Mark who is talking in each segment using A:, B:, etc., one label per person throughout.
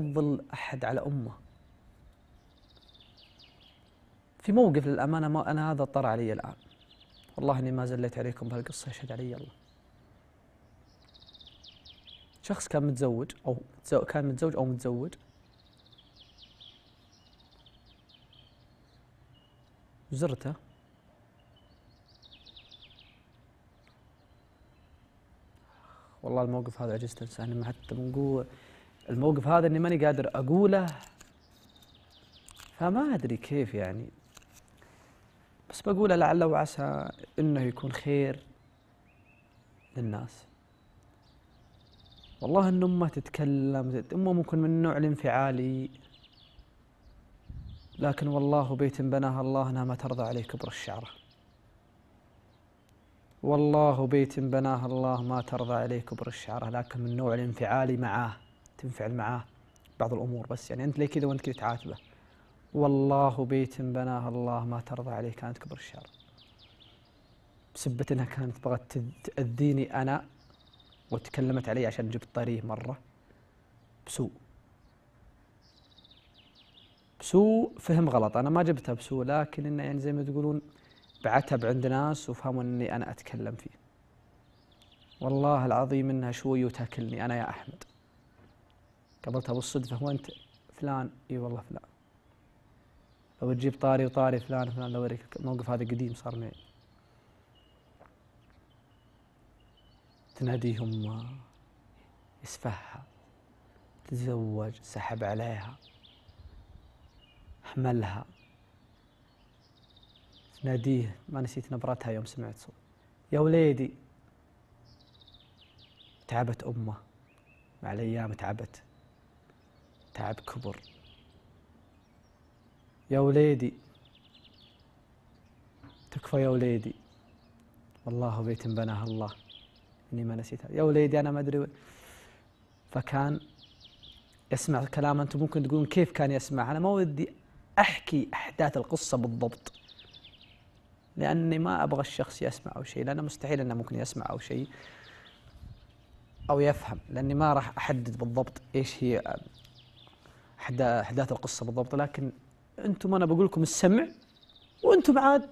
A: يفضل احد على امه في موقف للامانه ما انا هذا طر علي الان والله اني ما زليت عليكم بهالقصه يشهد علي الله شخص كان متزوج او كان متزوج او متزوج زرته والله الموقف هذا عجزت انساه ما حتى من قوه الموقف هذا اني ماني قادر اقوله فما ادري كيف يعني بس بقوله لعل وعسى انه يكون خير للناس والله ان امه تتكلم امه ممكن من النوع الانفعالي لكن والله بيت بناها الله انها ما ترضى عليه كبر الشعره والله بيت بناها الله ما ترضى عليه كبر الشعره لكن من النوع الانفعالي معاه تنفعل معاه بعض الامور بس يعني انت ليه كذا وانت كذا تعاتبه والله بيت بناه الله ما ترضى عليه كانت كبر الشر بسبت انها كانت بغت تاذيني انا وتكلمت علي عشان جبت طريه مره بسوء بسوء فهم غلط انا ما جبتها بسوء لكن انه يعني زي ما تقولون بعتب عند ناس وفهموا اني انا اتكلم فيه والله العظيم انها شوي وتاكلني انا يا احمد قابلتها بالصدفة هو أنت فلان إي والله فلان لو تجيب طاري وطاري فلان فلان لو أوريك الموقف هذا قديم صار معي تناديهم يسفهها تزوج سحب عليها حملها تناديه ما نسيت نبرتها يوم سمعت صوت يا وليدي تعبت امه مع الايام تعبت تعب كبر يا وليدي تكفى يا وليدي والله بيت بناه الله إني ما نسيتها يا وليدي أنا ما أدري فكان يسمع كلام أنتم ممكن تقولون كيف كان يسمع أنا ما ودي أحكي أحداث القصة بالضبط لأني ما أبغى الشخص يسمع أو شيء لأنه مستحيل أنه ممكن يسمع أو شيء أو يفهم لأني ما راح أحدد بالضبط إيش هي احداث القصه بالضبط لكن انتم انا بقول لكم السمع وانتم عاد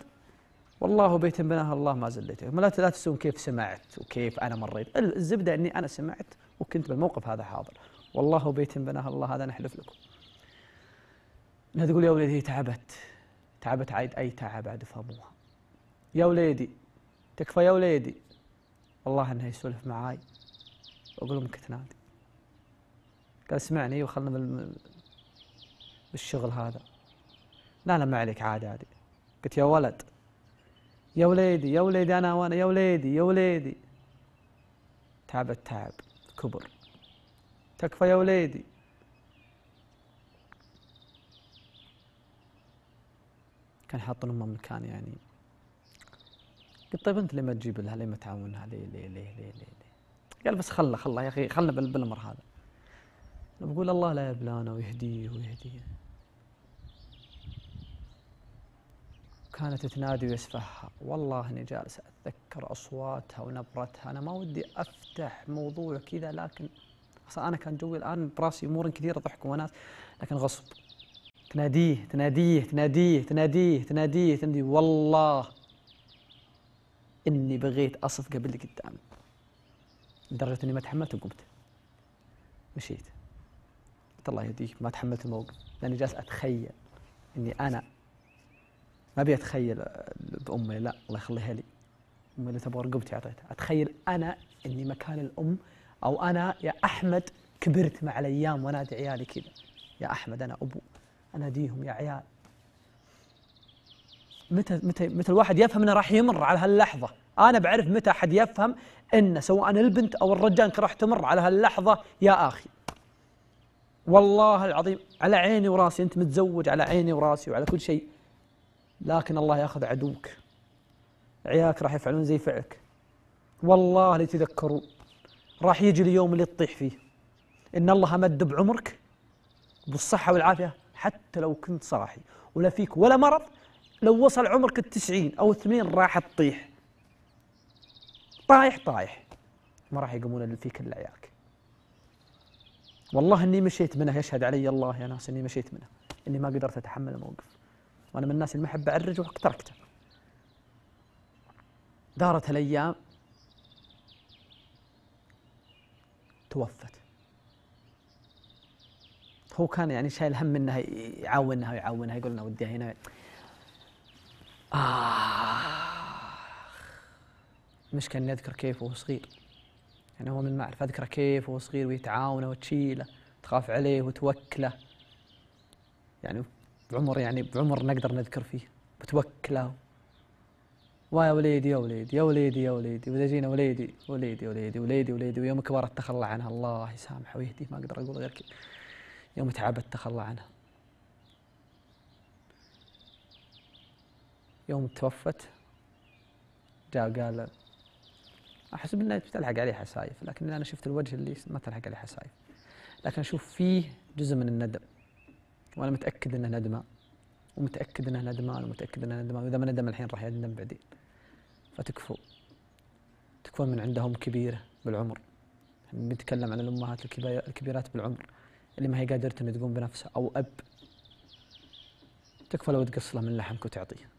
A: والله بيت بناها الله ما زليته لا لا تسوون كيف سمعت وكيف انا مريت الزبده اني انا سمعت وكنت بالموقف هذا حاضر والله بيت بناها الله هذا نحلف لكم انها تقول يا ولدي تعبت تعبت عيد اي تعب عاد فهموها يا وليدي تكفى يا وليدي والله انه يسولف معاي واقول لهم كنت نادي قال اسمعني وخلنا بالشغل هذا لا لا ما عليك عادي عادي قلت يا ولد يا وليدي يا وليدي انا وانا يا وليدي يا وليدي تعب التعب كبر تكفى يا وليدي كان حاطين امه مكان يعني قلت طيب انت ليه ما تجيب لها ليه ما تعاونها ليه ليه ليه ليه ليه, ليه؟ قال بس خله خله يا اخي خله بالامر هذا بقول الله لا يبلانا ويهديه ويهديه كانت تنادي ويسفهها والله اني جالس اتذكر اصواتها ونبرتها انا ما ودي افتح موضوع كذا لكن اصلا انا كان جوي الان براسي امور كثيره ضحك وناس لكن غصب تناديه تناديه تناديه تناديه تناديه تناديه والله اني بغيت اصف قبل اللي قدامي لدرجه اني ما تحملت وقمت مشيت قلت الله يهديك ما تحملت الموقف لاني جالس اتخيل اني انا ما ابي اتخيل بامي آه، لا الله يخليها لي امي اللي تبغى رقبتي اعطيتها اتخيل انا اني مكان الام او انا يا احمد كبرت مع الايام وانادي عيالي كذا يا احمد انا ابو اناديهم يا عيال متى متى متى الواحد يفهم انه راح يمر على هاللحظه انا بعرف متى احد يفهم انه سواء البنت او الرجال راح تمر على هاللحظه يا اخي والله العظيم على عيني وراسي انت متزوج على عيني وراسي وعلى كل شيء لكن الله ياخذ عدوك عيالك راح يفعلون زي فعلك والله لتذكروا راح يجي اليوم اللي تطيح فيه ان الله مد بعمرك بالصحه والعافيه حتى لو كنت صاحي ولا فيك ولا مرض لو وصل عمرك التسعين او الثمانين راح تطيح طايح طايح ما راح يقومون فيك الا عيالك والله اني مشيت منه يشهد علي الله يا ناس اني مشيت منه اني ما قدرت اتحمل الموقف وانا من الناس اللي ما احب اعرج تركته دارت الايام توفت هو كان يعني شايل هم انها يعاونها ويعاونها يقول انا وديها هنا آه مشكلة اني اذكر كيف وهو صغير يعني هو من ما اعرف اذكره كيف وهو صغير ويتعاونه وتشيله تخاف عليه وتوكله يعني بعمر يعني بعمر نقدر نذكر فيه بتوكله ويا وليدي يا وليدي يا وليدي يا وليدي واذا جينا وليدي وليدي وليدي وليدي وليدي ويوم كبر تخلى عنها الله يسامحه ويهديه ما اقدر اقول غير كذا يوم تعبت تخلى عنها يوم توفت جاء قال احسب انها تلحق عليه حسايف لكن انا شفت الوجه اللي ما تلحق عليه حسايف لكن اشوف فيه جزء من الندم وانا متاكد انه ندمان ومتاكد انه ندمان ومتاكد انه ندمان واذا ما ندم الحين راح يندم بعدين فتكفو تكون من عندهم كبيره بالعمر نتكلم عن الامهات الكبيرات بالعمر اللي ما هي قادره انها تقوم بنفسها او اب تكفى لو تقص له من لحمك وتعطيه